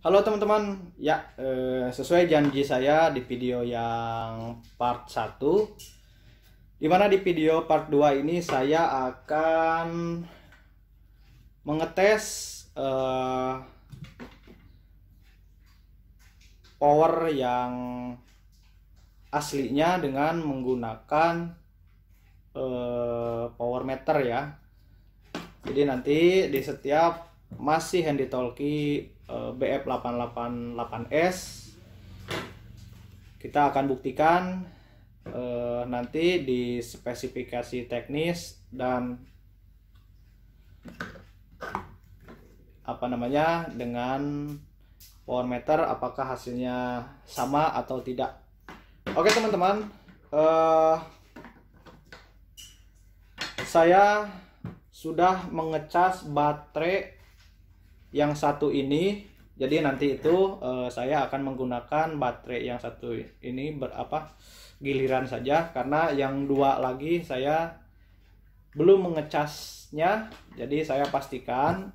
Halo teman-teman, ya eh, sesuai janji saya di video yang part 1 Dimana di video part 2 ini saya akan mengetes eh, power yang aslinya dengan menggunakan eh, power meter ya Jadi nanti di setiap masih handy talkie Eh, BF888S kita akan buktikan eh, nanti di spesifikasi teknis dan apa namanya dengan power meter apakah hasilnya sama atau tidak oke teman-teman eh, saya sudah mengecas baterai yang satu ini jadi nanti itu uh, saya akan menggunakan baterai yang satu ini berapa giliran saja karena yang dua lagi saya belum mengecasnya jadi saya pastikan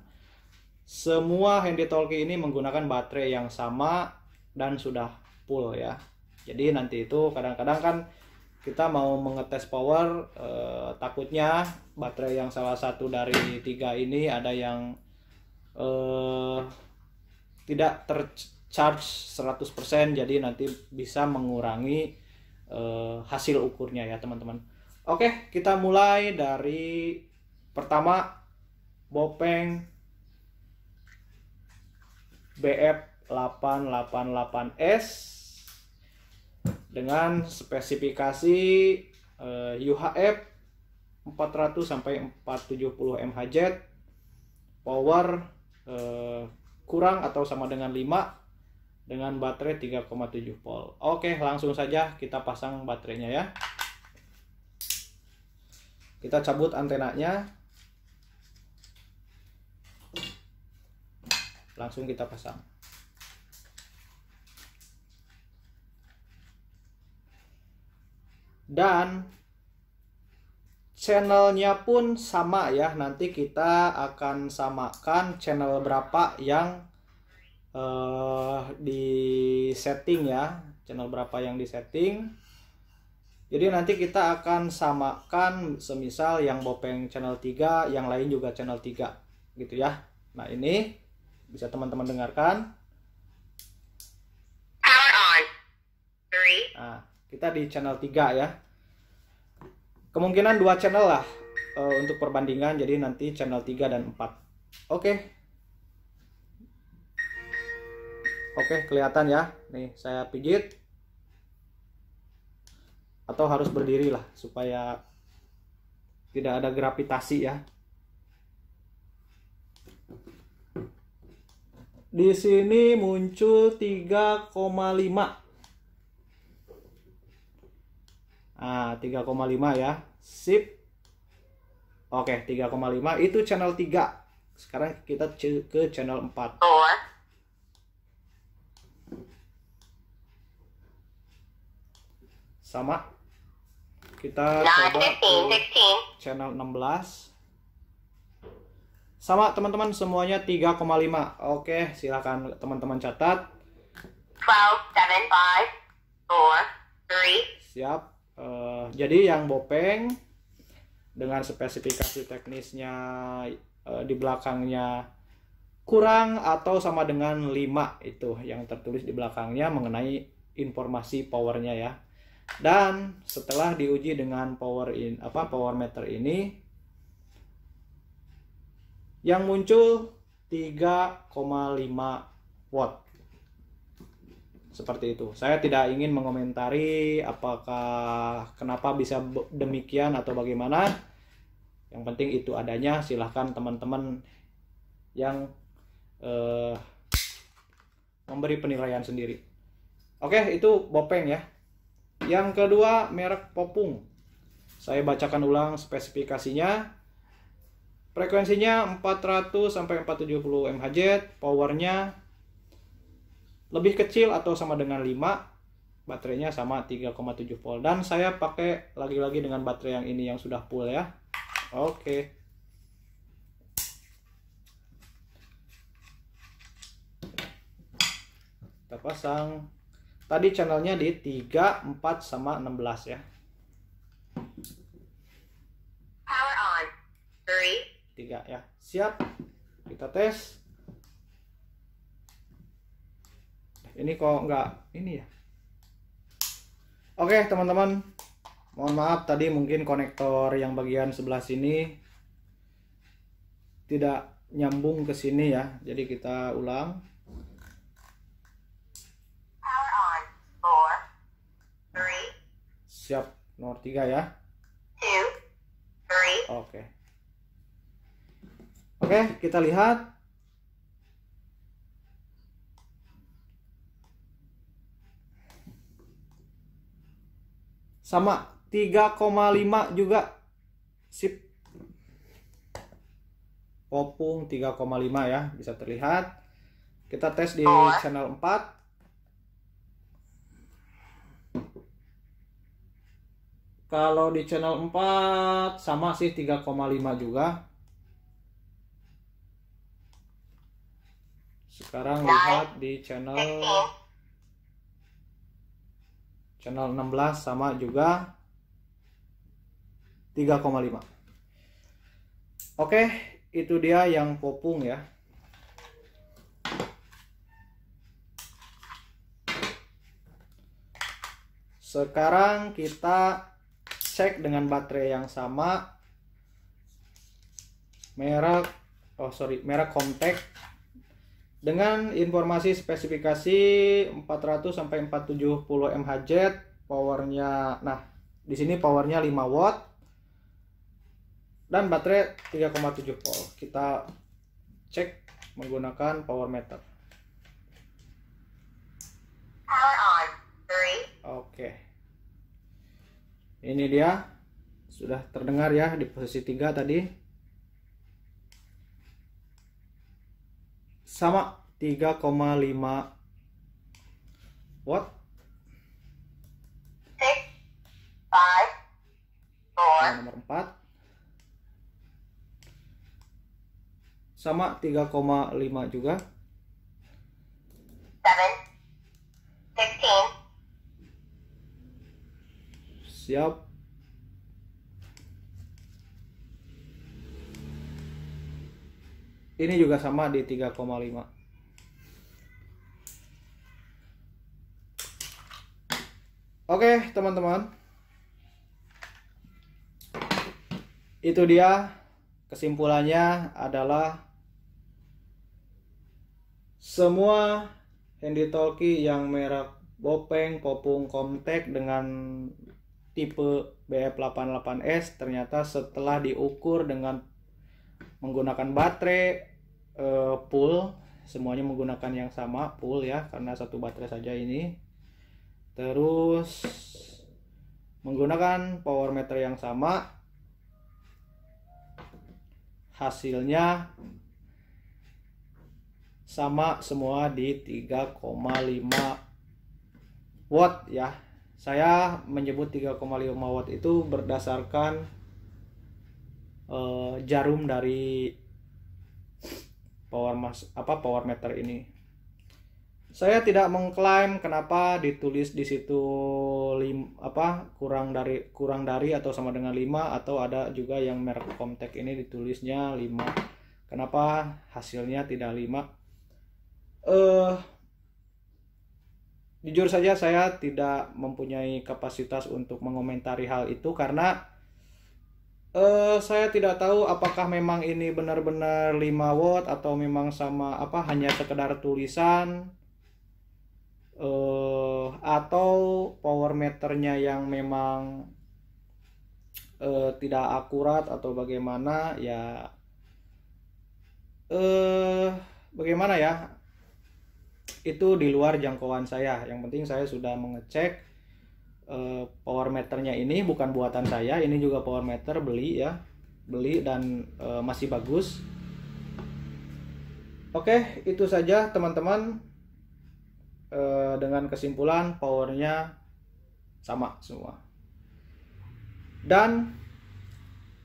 semua handy talkie ini menggunakan baterai yang sama dan sudah full ya jadi nanti itu kadang-kadang kan kita mau mengetes power eh, takutnya baterai yang salah satu dari tiga ini ada yang Eh, tidak tercharge 100% jadi nanti bisa mengurangi uh, hasil ukurnya ya teman-teman. Oke, kita mulai dari pertama Bopeng BF888S dengan spesifikasi uh, UHF 400 sampai 470 mHz power eh, kurang atau sama dengan 5 dengan baterai 3,7 volt. Oke, langsung saja kita pasang baterainya ya. Kita cabut antenanya. Langsung kita pasang. Dan channelnya pun sama ya nanti kita akan samakan channel berapa yang uh, di setting ya channel berapa yang di setting jadi nanti kita akan samakan semisal yang bopeng channel 3 yang lain juga channel 3 gitu ya nah ini bisa teman-teman dengarkan nah, kita di channel 3 ya kemungkinan dua channel lah uh, untuk perbandingan jadi nanti channel 3 dan 4 oke okay. oke okay, kelihatan ya nih saya pijit atau harus berdiri lah supaya tidak ada gravitasi ya di sini muncul 3,5 Nah, 3,5 ya. Sip. Oke, 3,5 itu channel 3. Sekarang kita ke channel 4. Sama. Kita nah, coba ke channel 16. Sama teman-teman semuanya 3,5. Oke, silakan teman-teman catat. 12 7 5 4 3 Siap. Uh, jadi yang bopeng dengan spesifikasi teknisnya uh, di belakangnya kurang atau sama dengan 5 itu yang tertulis di belakangnya mengenai informasi powernya ya. Dan setelah diuji dengan power in apa power meter ini yang muncul 3,5 watt seperti itu. Saya tidak ingin mengomentari apakah kenapa bisa demikian atau bagaimana. Yang penting itu adanya. Silahkan teman-teman yang eh, memberi penilaian sendiri. Oke, itu Bopeng ya. Yang kedua merek Popung. Saya bacakan ulang spesifikasinya. Frekuensinya 400 sampai 470 MHz, powernya lebih kecil atau sama dengan 5 baterainya sama 3,7 volt dan saya pakai lagi-lagi dengan baterai yang ini yang sudah full ya oke kita pasang tadi channelnya di 3, 4, sama 16 ya Power on. 3 ya siap kita tes ini kok nggak ini ya oke teman-teman mohon maaf tadi mungkin konektor yang bagian sebelah sini tidak nyambung ke sini ya jadi kita ulang siap nomor tiga ya oke oke oke kita lihat sama 3,5 juga sip opung 3,5 ya bisa terlihat kita tes di oh. channel 4 kalau di channel 4 sama sih 3,5 juga sekarang nah, lihat di channel channel 16 sama juga 3,5 oke itu dia yang popung ya sekarang kita cek dengan baterai yang sama merek oh sorry merek Comtech dengan informasi spesifikasi 400 sampai 470 mHz powernya nah di sini powernya 5 watt dan baterai 3,7 volt kita cek menggunakan power meter oke okay. ini dia sudah terdengar ya di posisi 3 tadi sama 3,5 watt Six, five, four. Nah, nomor 4 sama 3,5 juga. Siap. Ini juga sama di 3,5. Oke, teman-teman. Itu dia kesimpulannya adalah semua handy talkie yang merek Bopeng, Popung, Comtek dengan tipe BF88S ternyata setelah diukur dengan menggunakan baterai uh, pool semuanya menggunakan yang sama pool ya karena satu baterai saja ini terus menggunakan power meter yang sama hasilnya sama semua di 3,5 watt ya saya menyebut 3,5 watt itu berdasarkan uh, jarum dari power mas apa power meter ini. Saya tidak mengklaim kenapa ditulis di situ lim, apa kurang dari kurang dari atau sama dengan 5 atau ada juga yang merek Comtech ini ditulisnya 5. Kenapa hasilnya tidak 5? Eh uh, jujur saja saya tidak mempunyai kapasitas untuk mengomentari hal itu karena Uh, saya tidak tahu apakah memang ini benar-benar 5 watt atau memang sama apa hanya sekedar tulisan uh, atau power meternya yang memang uh, tidak akurat atau bagaimana ya uh, bagaimana ya itu di luar jangkauan saya yang penting saya sudah mengecek Eh, power meternya ini bukan buatan saya ini juga power meter beli ya beli dan e, masih bagus oke itu saja teman-teman e, dengan kesimpulan powernya sama semua dan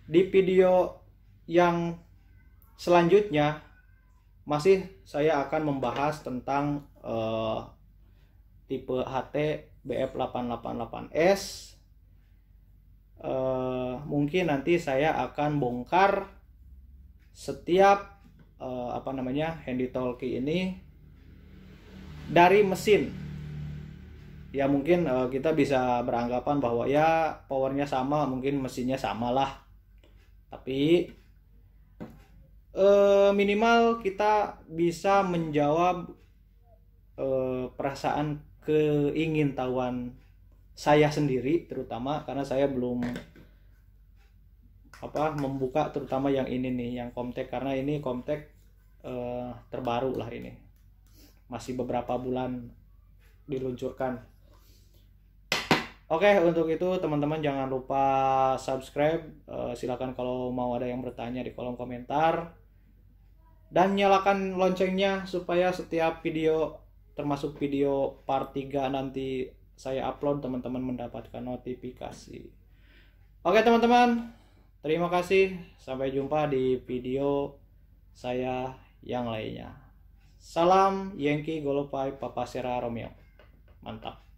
di video yang selanjutnya masih saya akan membahas tentang e, tipe HT BF888S eh, mungkin nanti saya akan bongkar setiap eh, apa namanya handy talkie ini dari mesin ya mungkin eh, kita bisa beranggapan bahwa ya powernya sama mungkin mesinnya samalah tapi eh, minimal kita bisa menjawab eh, perasaan keingintahuan saya sendiri terutama karena saya belum apa membuka terutama yang ini nih yang komtek karena ini komtek eh, terbaru lah ini masih beberapa bulan diluncurkan oke untuk itu teman-teman jangan lupa subscribe eh, silakan kalau mau ada yang bertanya di kolom komentar dan nyalakan loncengnya supaya setiap video termasuk video part 3 nanti saya upload teman-teman mendapatkan notifikasi. Oke teman-teman, terima kasih. Sampai jumpa di video saya yang lainnya. Salam Yankee Golopai Papasera Romeo. Mantap.